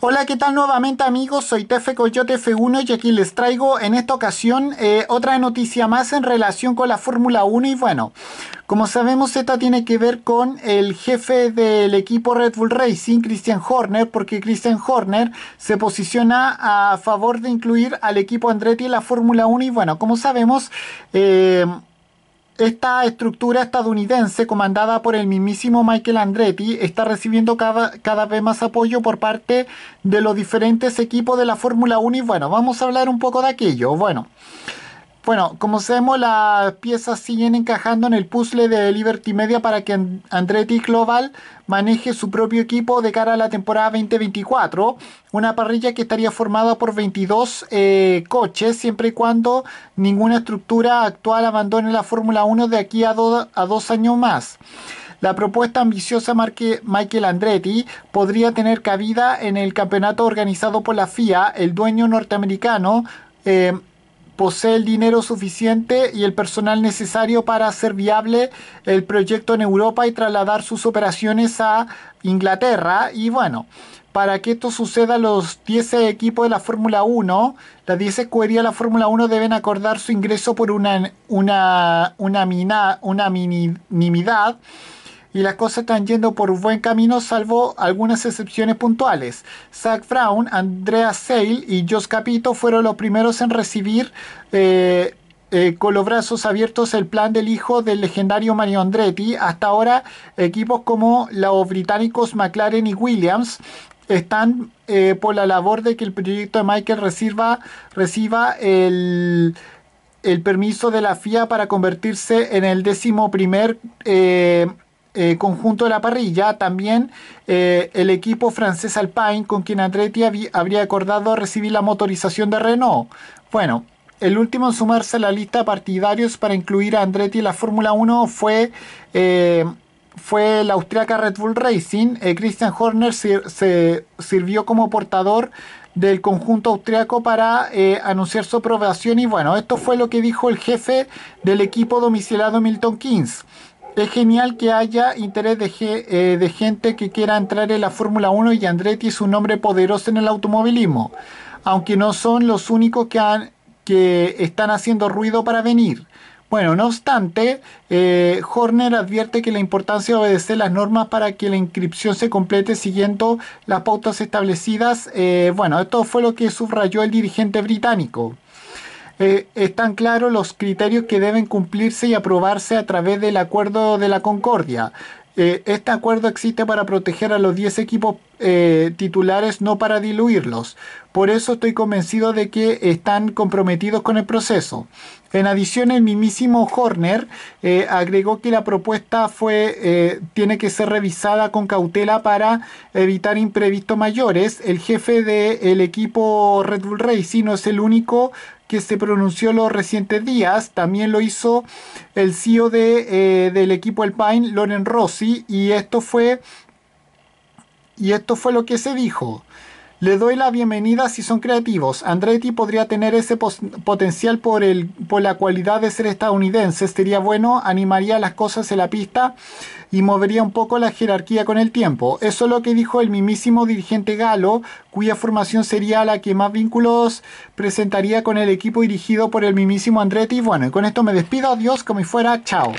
Hola, ¿qué tal nuevamente amigos? Soy Tefe Coyote F1 y aquí les traigo en esta ocasión eh, otra noticia más en relación con la Fórmula 1 y bueno, como sabemos esta tiene que ver con el jefe del equipo Red Bull Racing, Christian Horner, porque Christian Horner se posiciona a favor de incluir al equipo Andretti en la Fórmula 1 y bueno, como sabemos... Eh, esta estructura estadounidense, comandada por el mismísimo Michael Andretti, está recibiendo cada, cada vez más apoyo por parte de los diferentes equipos de la Fórmula 1 y bueno, vamos a hablar un poco de aquello. Bueno. Bueno, como sabemos, las piezas siguen encajando en el puzzle de Liberty Media para que Andretti Global maneje su propio equipo de cara a la temporada 2024. Una parrilla que estaría formada por 22 eh, coches, siempre y cuando ninguna estructura actual abandone la Fórmula 1 de aquí a, a dos años más. La propuesta ambiciosa de Michael Andretti podría tener cabida en el campeonato organizado por la FIA, el dueño norteamericano. Eh, posee el dinero suficiente y el personal necesario para hacer viable el proyecto en Europa y trasladar sus operaciones a Inglaterra. Y bueno, para que esto suceda, los 10 equipos de la Fórmula 1, las 10 escuderías de la Fórmula 1 deben acordar su ingreso por una, una, una, mina, una minimidad y las cosas están yendo por buen camino, salvo algunas excepciones puntuales. Zach Brown, Andrea Sale y Jos Capito fueron los primeros en recibir eh, eh, con los brazos abiertos el plan del hijo del legendario Mario Andretti. Hasta ahora, equipos como los británicos McLaren y Williams están eh, por la labor de que el proyecto de Michael reciba, reciba el, permiso de la FIA para convertirse en el décimo primer eh, conjunto de la parrilla, también eh, el equipo francés Alpine, con quien Andretti habría acordado recibir la motorización de Renault. Bueno, el último en sumarse a la lista de partidarios para incluir a Andretti en la Fórmula 1 fue, eh, fue la austriaca Red Bull Racing. Christian Horner se sirvió como portador del conjunto austriaco para anunciar su aprobación. Y bueno, esto fue lo que dijo el jefe del equipo domiciliado Milton Keynes es genial que haya interés eh, de, gente que quiera entrar en la Fórmula 1 y Andretti es un nombre poderoso en el automovilismo, aunque no son los únicos que, están haciendo ruido para venir. Bueno, no obstante, eh, Horner advierte que la importancia de obedecer las normas para que la inscripción se complete siguiendo las pautas establecidas. Eh, bueno, esto fue lo que subrayó el dirigente británico. Eh, están claros los criterios que deben cumplirse y aprobarse a través del Acuerdo de la Concordia. Eh, este acuerdo existe para proteger a los 10 equipos eh, titulares no para diluirlos. Por eso estoy convencido de que están comprometidos con el proceso. En adición, el mismísimo Horner eh, agregó que la propuesta fue, eh, tiene que ser revisada con cautela para evitar imprevistos mayores. El jefe del equipo Red Bull Racing no es el único que se pronunció los recientes días. También lo hizo el CEO del equipo Alpine, Loren Rossi, y esto fue y esto fue lo que se dijo. Le doy la bienvenida si son creativos. Andretti podría tener ese potencial por, el, por la cualidad de ser estadounidense. Sería bueno, animaría las cosas en la pista y movería un poco la jerarquía con el tiempo. Eso es lo que dijo el mismísimo dirigente galo, cuya formación sería la que más vínculos presentaría con el equipo dirigido por el mismísimo Andretti. Bueno, y con esto me despido. Adiós, como y fuera. Chao.